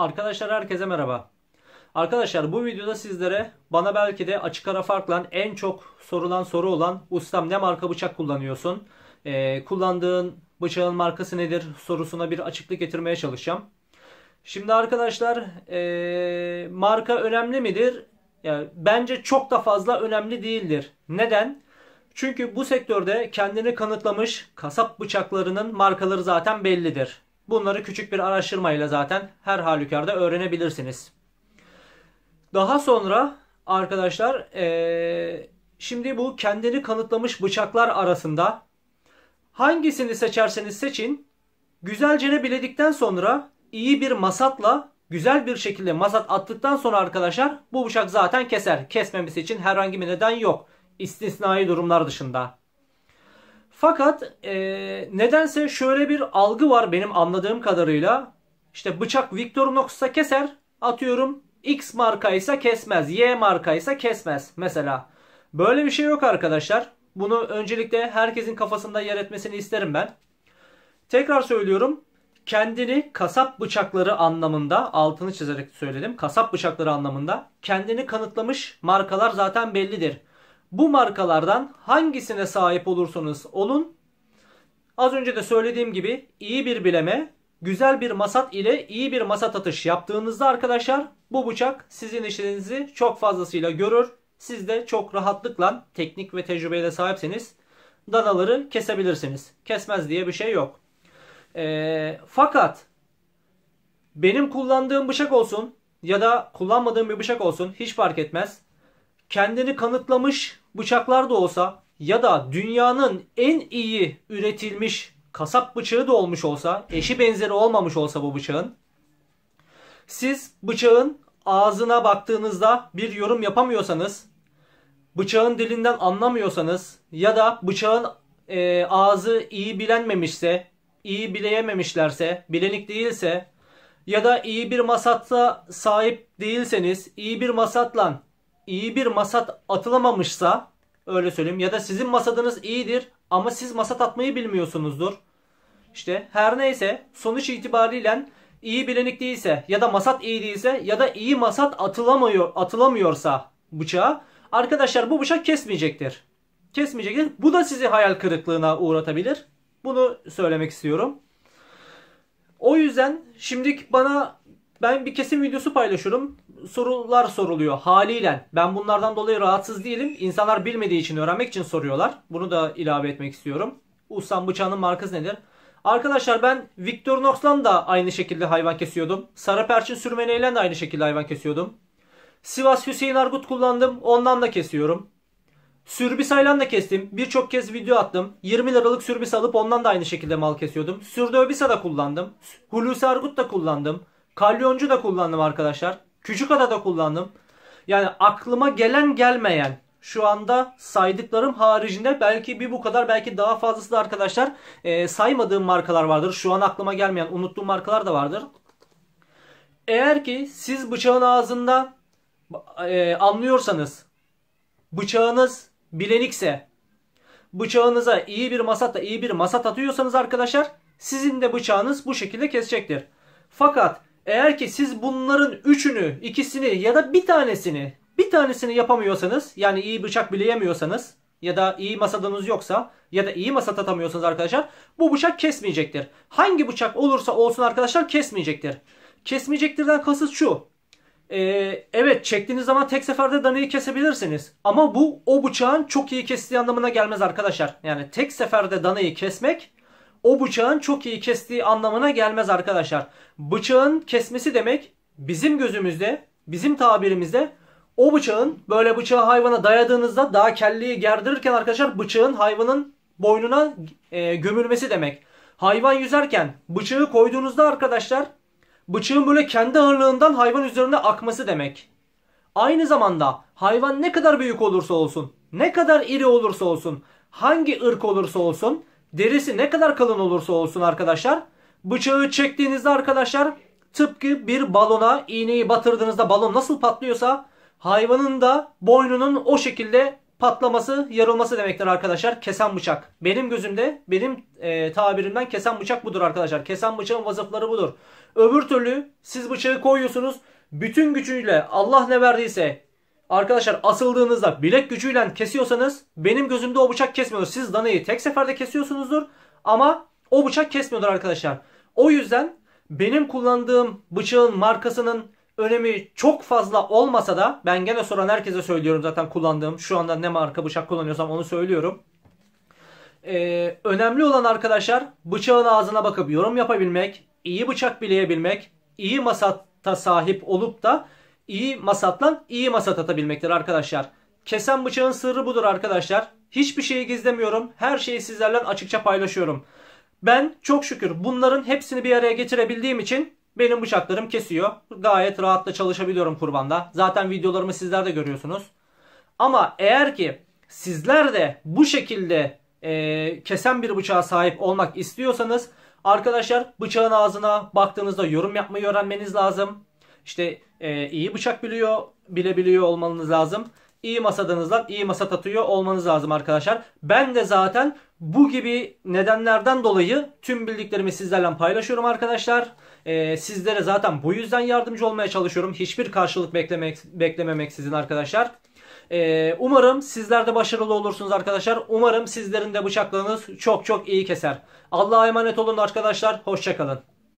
Arkadaşlar herkese merhaba. Arkadaşlar bu videoda sizlere bana belki de açık ara farkla en çok sorulan soru olan ustam ne marka bıçak kullanıyorsun? Ee, kullandığın bıçağın markası nedir sorusuna bir açıklık getirmeye çalışacağım. Şimdi arkadaşlar ee, marka önemli midir? Yani bence çok da fazla önemli değildir. Neden? Çünkü bu sektörde kendini kanıtlamış kasap bıçaklarının markaları zaten bellidir. Bunları küçük bir araştırmayla zaten her halükarda öğrenebilirsiniz. Daha sonra arkadaşlar ee, şimdi bu kendini kanıtlamış bıçaklar arasında hangisini seçerseniz seçin güzelce biledikten sonra iyi bir masatla güzel bir şekilde masat attıktan sonra arkadaşlar bu bıçak zaten keser. Kesmemesi için herhangi bir neden yok. İstisnai durumlar dışında. Fakat e, nedense şöyle bir algı var benim anladığım kadarıyla. İşte bıçak Victorinox'sa keser. Atıyorum X markaysa kesmez. Y markaysa kesmez mesela. Böyle bir şey yok arkadaşlar. Bunu öncelikle herkesin kafasında yer etmesini isterim ben. Tekrar söylüyorum. Kendini kasap bıçakları anlamında altını çizerek söyledim. Kasap bıçakları anlamında kendini kanıtlamış markalar zaten bellidir. Bu markalardan hangisine sahip olursanız olun az önce de söylediğim gibi iyi bir bileme, güzel bir masat ile iyi bir masat atış yaptığınızda arkadaşlar bu bıçak sizin işinizi çok fazlasıyla görür. Siz de çok rahatlıkla teknik ve tecrübeye de sahipseniz danaları kesebilirsiniz. Kesmez diye bir şey yok. E, fakat benim kullandığım bıçak olsun ya da kullanmadığım bir bıçak olsun hiç fark etmez. Kendini kanıtlamış bıçaklar da olsa ya da dünyanın en iyi üretilmiş kasap bıçağı da olmuş olsa, eşi benzeri olmamış olsa bu bıçağın siz bıçağın ağzına baktığınızda bir yorum yapamıyorsanız, bıçağın dilinden anlamıyorsanız ya da bıçağın e, ağzı iyi bilenmemişse, iyi bileyememişlerse, bilenik değilse ya da iyi bir masatta sahip değilseniz, iyi bir masatla iyi bir masat atılamamışsa öyle söyleyeyim ya da sizin masadınız iyidir ama siz masat atmayı bilmiyorsunuzdur. İşte her neyse sonuç itibariyle iyi bilenik değilse ya da masat iyi değilse ya da iyi masat atılamıyor atılamıyorsa bıçağa arkadaşlar bu bıçak kesmeyecektir. Kesmeyecektir. Bu da sizi hayal kırıklığına uğratabilir. Bunu söylemek istiyorum. O yüzden şimdi bana ben bir kesim videosu paylaşıyorum. Sorular soruluyor haliyle. Ben bunlardan dolayı rahatsız değilim. İnsanlar bilmediği için öğrenmek için soruyorlar. Bunu da ilave etmek istiyorum. Ustam bıçağının markası nedir? Arkadaşlar ben Victorinox'la da aynı şekilde hayvan kesiyordum. Sarı perçin sürmeneyle de aynı şekilde hayvan kesiyordum. Sivas Hüseyin Argut kullandım. Ondan da kesiyorum. Sürbisayla da kestim. Birçok kez video attım. 20 liralık sürbis alıp ondan da aynı şekilde mal kesiyordum. Sürdöbisa da kullandım. Hulusi Argut da kullandım. Kalyoncu da kullandım arkadaşlar. Küçükada da kullandım. Yani aklıma gelen gelmeyen şu anda saydıklarım haricinde belki bir bu kadar belki daha fazlası da arkadaşlar e, saymadığım markalar vardır. Şu an aklıma gelmeyen unuttuğum markalar da vardır. Eğer ki siz bıçağın ağzında e, anlıyorsanız bıçağınız bilenikse bıçağınıza iyi bir masata iyi bir masat atıyorsanız arkadaşlar sizin de bıçağınız bu şekilde kesecektir. Fakat eğer ki siz bunların üçünü, ikisini ya da bir tanesini, bir tanesini yapamıyorsanız yani iyi bıçak bileyemiyorsanız ya da iyi masadınız yoksa ya da iyi masa tatamıyorsanız arkadaşlar bu bıçak kesmeyecektir. Hangi bıçak olursa olsun arkadaşlar kesmeyecektir. Kesmeyecektirden kasıt şu. Ee, evet çektiğiniz zaman tek seferde danayı kesebilirsiniz. Ama bu o bıçağın çok iyi kestiği anlamına gelmez arkadaşlar. Yani tek seferde danayı kesmek o bıçağın çok iyi kestiği anlamına gelmez arkadaşlar. Bıçağın kesmesi demek bizim gözümüzde, bizim tabirimizde o bıçağın böyle bıçağı hayvana dayadığınızda daha kelliyi gerdirirken arkadaşlar bıçağın hayvanın boynuna e, gömülmesi demek. Hayvan yüzerken bıçağı koyduğunuzda arkadaşlar bıçağın böyle kendi ağırlığından hayvan üzerine akması demek. Aynı zamanda hayvan ne kadar büyük olursa olsun, ne kadar iri olursa olsun, hangi ırk olursa olsun derisi ne kadar kalın olursa olsun arkadaşlar bıçağı çektiğinizde arkadaşlar tıpkı bir balona iğneyi batırdığınızda balon nasıl patlıyorsa hayvanın da boynunun o şekilde patlaması, yarılması demektir arkadaşlar. Kesen bıçak. Benim gözümde, benim e, tabirimden kesen bıçak budur arkadaşlar. Kesen bıçağın vasıfları budur. Öbür türlü siz bıçağı koyuyorsunuz. Bütün gücüyle Allah ne verdiyse Arkadaşlar asıldığınızda bilek gücüyle kesiyorsanız benim gözümde o bıçak kesmiyor. Siz danayı tek seferde kesiyorsunuzdur ama o bıçak kesmiyordur arkadaşlar. O yüzden benim kullandığım bıçağın markasının önemi çok fazla olmasa da ben gene soran herkese söylüyorum zaten kullandığım şu anda ne marka bıçak kullanıyorsam onu söylüyorum. Ee, önemli olan arkadaşlar bıçağın ağzına bakıp yorum yapabilmek, iyi bıçak bileyebilmek, iyi masata sahip olup da iyi masattan iyi masat atabilmektir arkadaşlar. Kesen bıçağın sırrı budur arkadaşlar. Hiçbir şeyi gizlemiyorum. Her şeyi sizlerle açıkça paylaşıyorum. Ben çok şükür bunların hepsini bir araya getirebildiğim için benim bıçaklarım kesiyor. Gayet rahatla çalışabiliyorum kurbanda. Zaten videolarımı sizler de görüyorsunuz. Ama eğer ki sizler de bu şekilde e, kesen bir bıçağa sahip olmak istiyorsanız arkadaşlar bıçağın ağzına baktığınızda yorum yapmayı öğrenmeniz lazım. İşte e, iyi bıçak biliyor, bilebiliyor olmanız lazım. İyi masadanızlar, iyi masa atıyor olmanız lazım arkadaşlar. Ben de zaten bu gibi nedenlerden dolayı tüm bildiklerimi sizlerle paylaşıyorum arkadaşlar. Ee, sizlere zaten bu yüzden yardımcı olmaya çalışıyorum. Hiçbir karşılık beklemek, beklememek sizin arkadaşlar. Ee, umarım sizler de başarılı olursunuz arkadaşlar. Umarım sizlerin de bıçaklarınız çok çok iyi keser. Allah'a emanet olun arkadaşlar. Hoşçakalın.